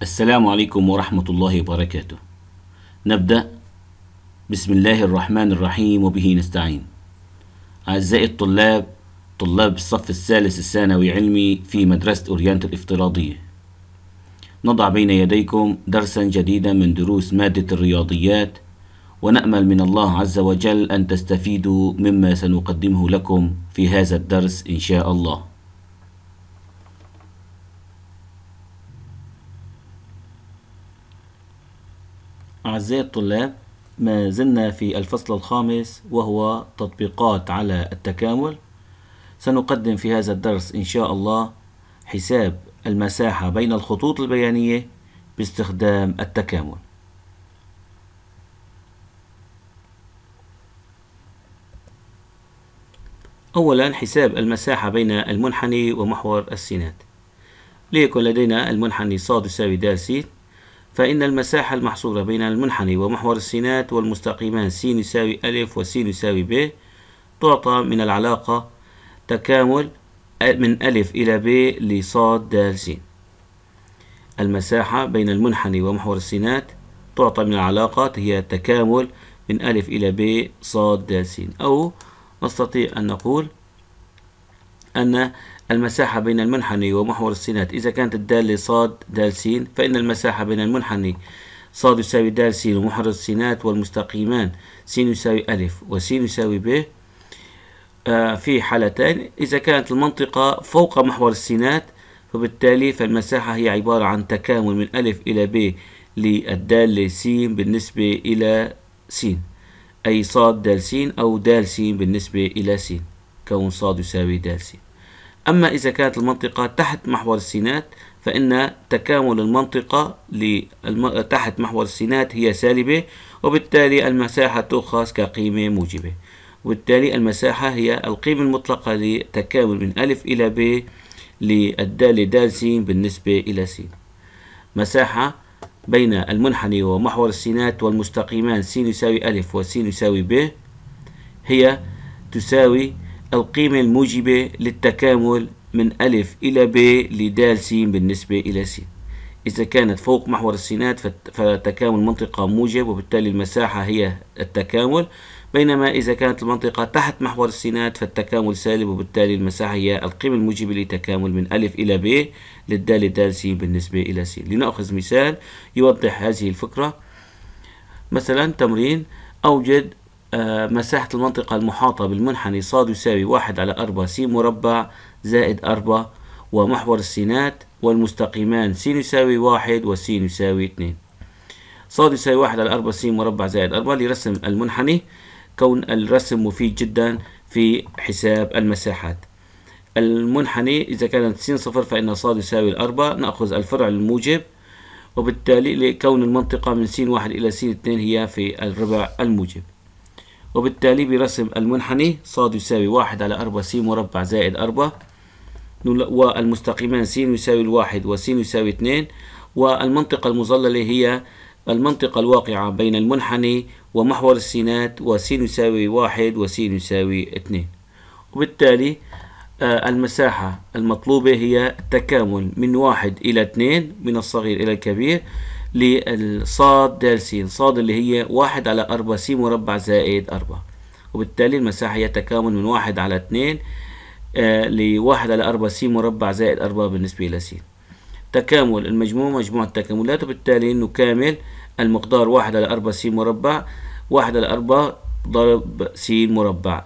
السلام عليكم ورحمة الله وبركاته نبدأ بسم الله الرحمن الرحيم وبه نستعين أعزائي الطلاب طلاب الصف الثالث الثانوي علمي في مدرسة أورينت الافتراضية نضع بين يديكم درسا جديدا من دروس مادة الرياضيات ونأمل من الله عز وجل أن تستفيدوا مما سنقدمه لكم في هذا الدرس إن شاء الله أعزائي الطلاب ما زلنا في الفصل الخامس وهو تطبيقات على التكامل سنقدم في هذا الدرس إن شاء الله حساب المساحة بين الخطوط البيانية باستخدام التكامل أولا حساب المساحة بين المنحني ومحور السينات ليكن لدينا المنحني صاد يساوي د س فإن المساحة المحصورة بين المنحني ومحور السينات والمستقيمان س يساوي أ وس يساوي ب تعطى من العلاقة تكامل من أ إلى ب لص د س المساحة بين المنحني ومحور السينات تعطى من العلاقة هي تكامل من أ إلى ب ص د س أو نستطيع أن نقول أن المساحة بين المنحني ومحور السينات إذا كانت الدالة صاد دال س فإن المساحة بين المنحني صاد يساوي د س ومحور السينات والمستقيمان س يساوي أ وس يساوي ب آه، في حالتين إذا كانت المنطقة فوق محور السينات فبالتالي فالمساحة هي عبارة عن تكامل من أ إلى ب للدالة س بالنسبة إلى س أي صاد د س أو د س بالنسبة إلى س كون صاد يساوي د س أما إذا كانت المنطقة تحت محور السينات فإن تكامل المنطقة تحت محور السينات هي سالبة وبالتالي المساحة تؤخذ كقيمة موجبة وبالتالي المساحة هي القيمة المطلقة لتكامل من ألف إلى ب للدالة دال س بالنسبة إلى س مساحة بين المنحني ومحور السينات والمستقيمان س يساوي ألف وس يساوي ب هي تساوي القيمة الموجبة للتكامل من ألف إلى ب لدال س بالنسبة إلى س إذا كانت فوق محور السينات فتكامل منطقة موجب وبالتالي المساحة هي التكامل بينما إذا كانت المنطقة تحت محور السينات فالتكامل سالب وبالتالي المساحة هي القيمة الموجبة لتكامل من ألف إلى ب للدالة دال س بالنسبة إلى س لنأخذ مثال يوضح هذه الفكرة مثلا تمرين أوجد آه، مساحة المنطقة المحاطة بالمنحني صاد يساوي واحد على أربعة س مربع زائد أربعة ومحور السينات والمستقيمان س يساوي واحد وس يساوي اثنين صاد يساوي واحد على أربعة س مربع زائد أربعة لرسم المنحني كون الرسم مفيد جدا في حساب المساحات المنحني إذا كانت س صفر فإن صاد يساوي الأربعة نأخذ الفرع الموجب وبالتالي لكون المنطقة من س واحد إلى س اثنين هي في الربع الموجب وبالتالي برسم المنحني ص يساوي واحد على أربعة س مربع زائد أربعة والمستقيمان س يساوي الواحد وس يساوي اثنين والمنطقة المظللة هي المنطقة الواقعة بين المنحني ومحور السينات وس يساوي واحد وس يساوي اثنين وبالتالي آه، المساحة المطلوبة هي التكامل من واحد إلى اثنين من الصغير إلى الكبير للصاد دال س صاد اللي هي واحد على أربعة س مربع زائد أربعة وبالتالي المساحة هي تكامل من واحد على اتنين آه لواحد على أربعة س مربع زائد أربعة بالنسبة إلى س تكامل المجموع مجموع التكاملات وبالتالي إنه كامل المقدار واحد على أربعة س مربع واحد على أربعة ضرب س مربع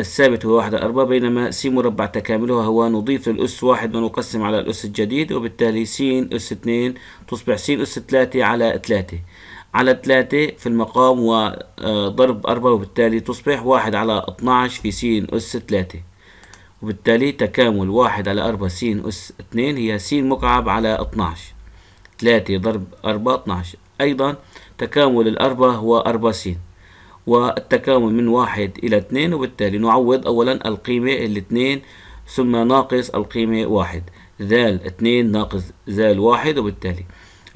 الثابت هو واحد على أربعة بينما س مربع تكاملها هو نضيف الأس واحد ونقسم على الأس الجديد وبالتالي س أس اثنين تصبح س أس ثلاثة على ثلاثة على ثلاثة في المقام وضرب آه، أربعة وبالتالي تصبح واحد على اتناعش في س أس ثلاثة وبالتالي تكامل واحد على أربعة س أس اثنين هي س مكعب على اتناعش ثلاثة ضرب أربعة اتناعش أيضا تكامل الأربعة هو أربعة سين والتكامل من واحد إلى اثنين وبالتالي نعوض أولا القيمة الاثنين ثم ناقص القيمة واحد ذال اثنين ناقص ذال واحد وبالتالي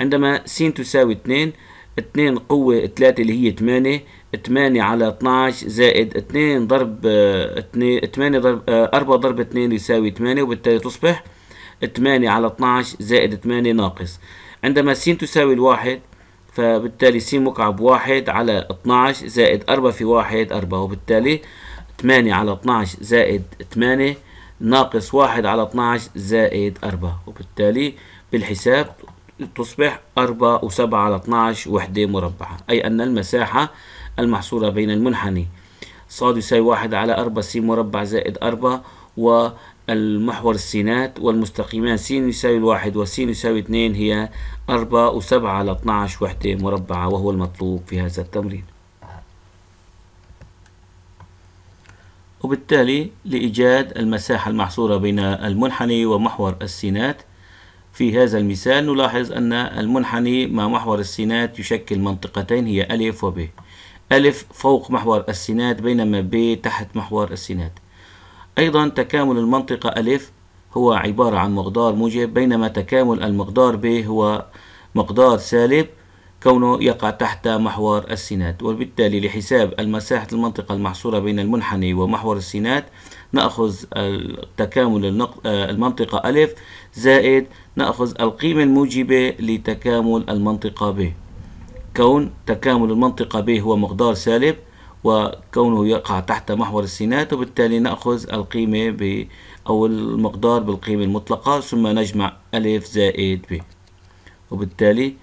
عندما س تساوي اثنين اثنين قوة ثلاثة اللي هي ثمانية ثمانية على اتناش زائد اثنين ضرب آه، اثنين ثمانية ضرب آه، أربعة ضرب اثنين يساوي ثمانية وبالتالي تصبح ثمانية على اتناش زائد ثمانية ناقص عندما س تساوي الواحد فبالتالي س مكعب واحد على 12 زائد أربعة في واحد أربعة وبالتالي 8 على 12 زائد 8 ناقص واحد على 12 زائد أربعة وبالتالي بالحساب تصبح أربعة وسبعة على 12 وحدة مربعة أي أن المساحة المحصورة بين المنحني صاد يساوي واحد على أربعة س مربع زائد أربعة والمحور السينات والمستقيمان س يساوي الواحد وس يساوي اثنين هي أربعة وسبعة على 12 وحدة مربعة وهو المطلوب في هذا التمرين وبالتالي لإيجاد المساحة المحصورة بين المنحني ومحور السينات في هذا المثال نلاحظ أن المنحني مع محور السينات يشكل منطقتين هي أ وب أ فوق محور السينات بينما ب تحت محور السينات أيضا تكامل المنطقة ألف هو عبارة عن مقدار موجب بينما تكامل المقدار ب هو مقدار سالب كونه يقع تحت محور السينات وبالتالي لحساب المساحة المنطقة المحصورة بين المنحني ومحور السينات نأخذ تكامل المنطقة ألف زائد نأخذ القيمة الموجبة لتكامل المنطقة ب كون تكامل المنطقة ب هو مقدار سالب وكونه يقع تحت محور السينات وبالتالي نأخذ القيمة ب أو المقدار بالقيمة المطلقة ثم نجمع ألف زائد ب وبالتالي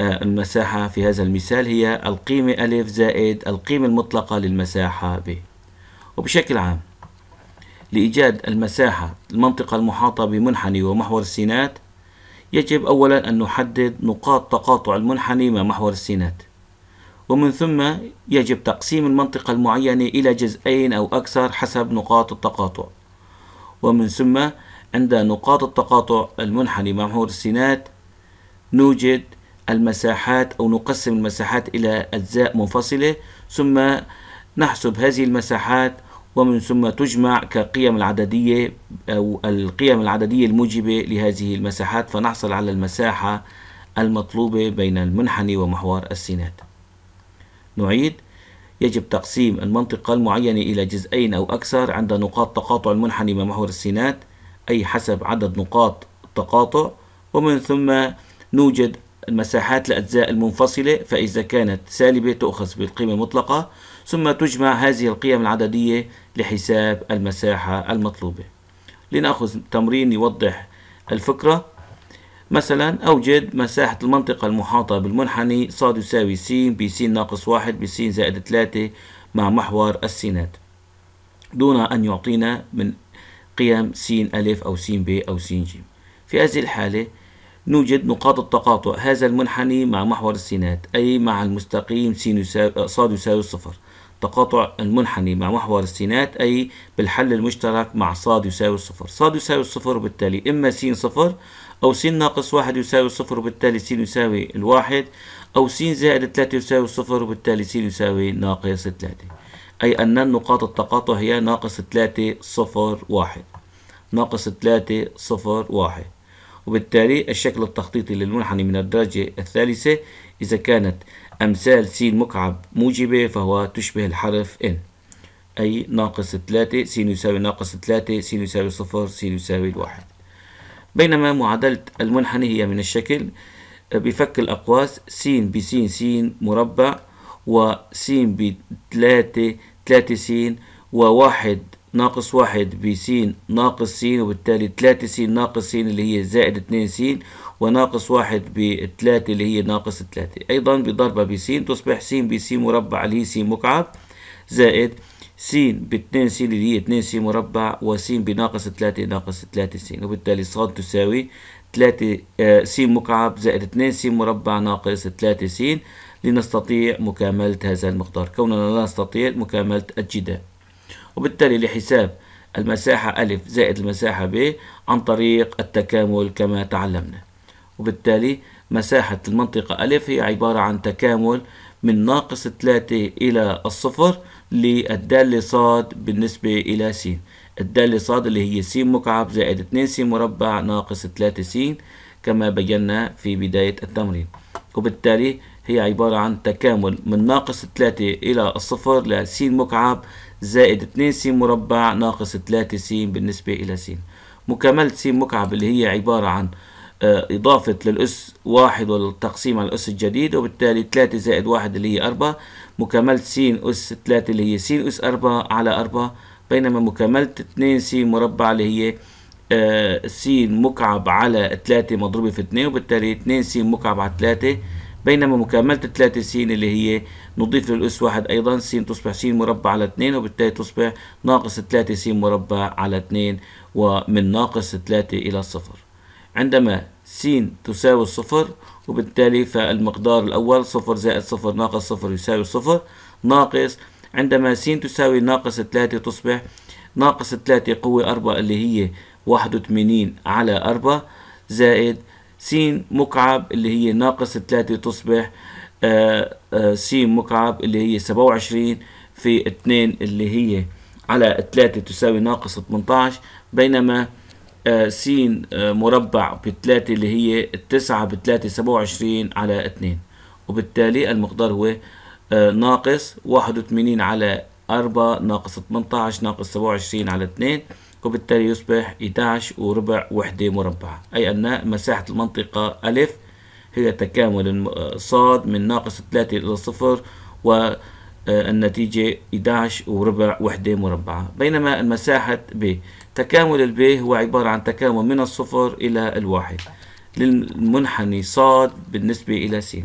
آه، المساحة في هذا المثال هي القيمة ألف زائد القيمة المطلقة للمساحة ب وبشكل عام لإيجاد المساحة المنطقة المحاطة بمنحني ومحور السينات يجب أولا أن نحدد نقاط تقاطع المنحني مع محور السينات ومن ثم يجب تقسيم المنطقة المعينة إلى جزئين أو أكثر حسب نقاط التقاطع ومن ثم عند نقاط التقاطع المنحني مع السينات نوجد المساحات أو نقسم المساحات إلى أجزاء منفصلة ثم نحسب هذه المساحات ومن ثم تجمع كقيم العددية أو القيم العددية الموجبة لهذه المساحات فنحصل على المساحة المطلوبة بين المنحني ومحور السينات نعيد يجب تقسيم المنطقة المعينة إلى جزئين أو أكثر عند نقاط تقاطع المنحني مع محور السينات أي حسب عدد نقاط التقاطع ومن ثم نوجد المساحات الأجزاء المنفصلة فإذا كانت سالبة تؤخذ بالقيمة المطلقة ثم تجمع هذه القيم العددية لحساب المساحة المطلوبة لنأخذ تمرين يوضح الفكرة مثلا أوجد مساحة المنطقة المحاطة بالمنحني ص يساوي س ب س ناقص واحد ب س زائد ثلاثة مع محور السينات دون أن يعطينا من قيم س أ أو س ب أو س ج في هذه الحالة نوجد نقاط التقاطع هذا المنحني مع محور السينات أي مع المستقيم س يساوي يساوي صفر. تقاطع المنحني مع محور السينات أي بالحل المشترك مع ص يساوي صفر. ص يساوي صفر وبالتالي إما س صفر أو س ناقص واحد يساوي صفر وبالتالي س يساوي الواحد أو س زائد ثلاثة يساوي صفر وبالتالي س يساوي ناقص ثلاثة أي أن النقاط التقاطع هي ناقص ثلاثة صفر واحد ناقص ثلاثة صفر واحد وبالتالي الشكل التخطيطي للمنحني من الدرجة الثالثة إذا كانت أمثال س مكعب موجبة فهو تشبه الحرف n أي ناقص ثلاثة س يساوي ناقص ثلاثة س يساوي صفر س يساوي الواحد بينما معادلة المنحنى هي من الشكل بفك الأقواس س ب س س مربع و س بتلاتة تلاتة س وواحد ناقص واحد ب س ناقص س وبالتالي تلاتة س ناقص س اللي هي زائد اتنين س وناقص واحد بتلاتة اللي هي ناقص تلاتة أيضا بضربة س تصبح س ب س مربع اللي هي س مكعب زائد س ب 2 س اللي هي 2 س مربع و وس بناقص 3 ناقص 3 س وبالتالي ص تساوي 3 آه، س مكعب زائد 2 س مربع ناقص 3 س لنستطيع مكاملة هذا المقدار كوننا لا نستطيع مكاملة الجدار وبالتالي لحساب المساحة أ زائد المساحة ب عن طريق التكامل كما تعلمنا وبالتالي مساحة المنطقة أ هي عبارة عن تكامل من ناقص 3 إلى الصفر للدالة صاد بالنسبة إلى س الدالة صاد اللي هي س مكعب زائد 2 س مربع ناقص 3 س كما بينا في بداية التمرين وبالتالي هي عبارة عن تكامل من ناقص 3 إلى الصفر لس مكعب زائد 2 س مربع ناقص 3 س بالنسبة إلى س مكملة س مكعب اللي هي عبارة عن آه، إضافة للأس واحد والتقسيم على الأس الجديد وبالتالي 3 زائد واحد اللي هي 4 مكملة سين أس 3 اللي هي سين أس 4 على 4 بينما مكملة 2 سين مربع اللي هي آه، سين مكعب على 3 مضروبة في 2 وبالتالي 2 سين مكعب على 3 بينما مكملة 3 سين اللي هي نضيف للأس واحد أيضا سين تصبح سين مربع على 2 وبالتالي تصبح ناقص 3 سين مربع على 2 ومن ناقص 3 إلى صفر عندما س تساوي الصفر وبالتالي فالمقدار الأول صفر زائد صفر ناقص صفر يساوي صفر ناقص عندما س تساوي ناقص ثلاثة تصبح ناقص ثلاثة قوة أربعة اللي هي واحد وثمانين على أربعة زائد س مكعب اللي هي ناقص ثلاثة تصبح آه، آه، س مكعب اللي هي سبعة وعشرين في اتنين اللي هي على ثلاثة تساوي ناقص 18 بينما آه، س آه، مربع بثلاثة اللي هي تسعة بثلاثة سبعة وعشرين على اتنين وبالتالي المقدار هو آه، ناقص واحد وثمانين على أربعة ناقص تمنتاعش ناقص سبعة وعشرين على اتنين وبالتالي يصبح 11 وربع وحدة مربعة أي أن مساحة المنطقة ألف هي تكامل صاد من ناقص 3 إلى صفر و آه، النتيجة 11 وربع وحدة مربعة بينما المساحة ب تكامل البي هو عبارة عن تكامل من الصفر إلى الواحد للمنحني صاد بالنسبة إلى س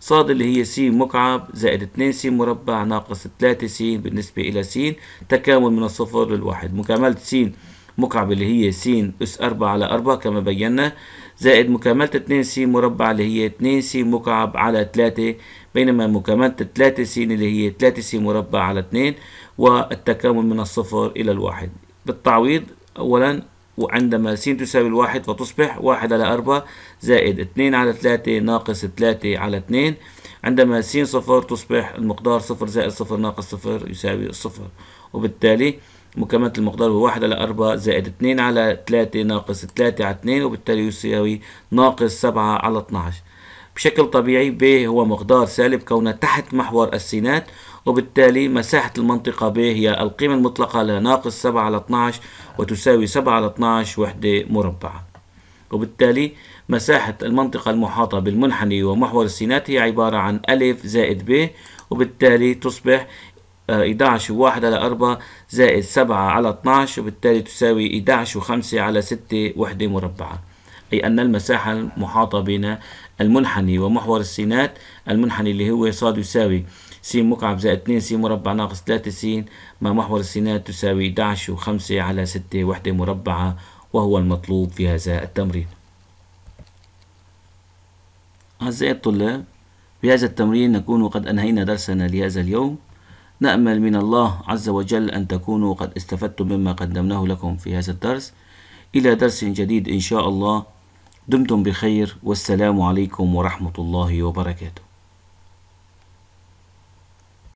صاد اللي هي س مكعب زائد 2 س مربع ناقص 3 س بالنسبة إلى س تكامل من الصفر للواحد مكامله س مكعب اللي هي س أس 4 على 4 كما بينا زائد مكاملة 2 س مربع اللي هي 2 س مكعب على 3 بينما مكاملة 3 س اللي هي 3 س مربع على 2 والتكامل من الصفر إلى الواحد بالتعويض أولا وعندما س تساوي الواحد فتصبح واحد على أربعة زائد 2 على ثلاثة ناقص ثلاثة على اثنين عندما س صفر تصبح المقدار صفر زائد صفر ناقص صفر يساوي الصفر وبالتالي مكملة المقدار هو واحد على أربعة زائد اتنين على تلاتة ناقص تلاتة على اتنين وبالتالي يساوي ناقص سبعة على اتناش. بشكل طبيعي ب هو مقدار سالب كونه تحت محور السينات وبالتالي مساحة المنطقة ب هي القيمة المطلقة لها ناقص سبعة على اتناش وتساوي سبعة على اتناش وحدة مربعة. وبالتالي مساحة المنطقة المحاطة بالمنحني ومحور السينات هي عبارة عن أ زائد ب وبالتالي تصبح 11 و1 على 4 زائد 7 على 12 وبالتالي تساوي 11 و5 على 6 وحدة مربعة أي أن المساحة المحاطة بين المنحني ومحور السينات المنحني اللي هو صاد يساوي س مكعب زائد 2 س مربع ناقص 3 س مع محور السينات تساوي 11 و5 على 6 وحدة مربعة وهو المطلوب في هذا التمرين أعزائي الطلاب بهذا التمرين نكون قد أنهينا درسنا لهذا اليوم نأمل من الله عز وجل أن تكونوا قد استفدتم مما قدمناه لكم في هذا الدرس إلى درس جديد إن شاء الله دمتم بخير والسلام عليكم ورحمة الله وبركاته